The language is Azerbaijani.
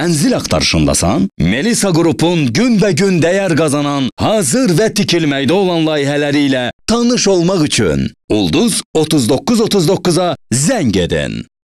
Mənzil axtarışındasan? Melisa Qrupun günbəgün dəyər qazanan, hazır və tikilməkdə olan layihələri ilə tanış olmaq üçün Ulduz 3939-a zəng edin.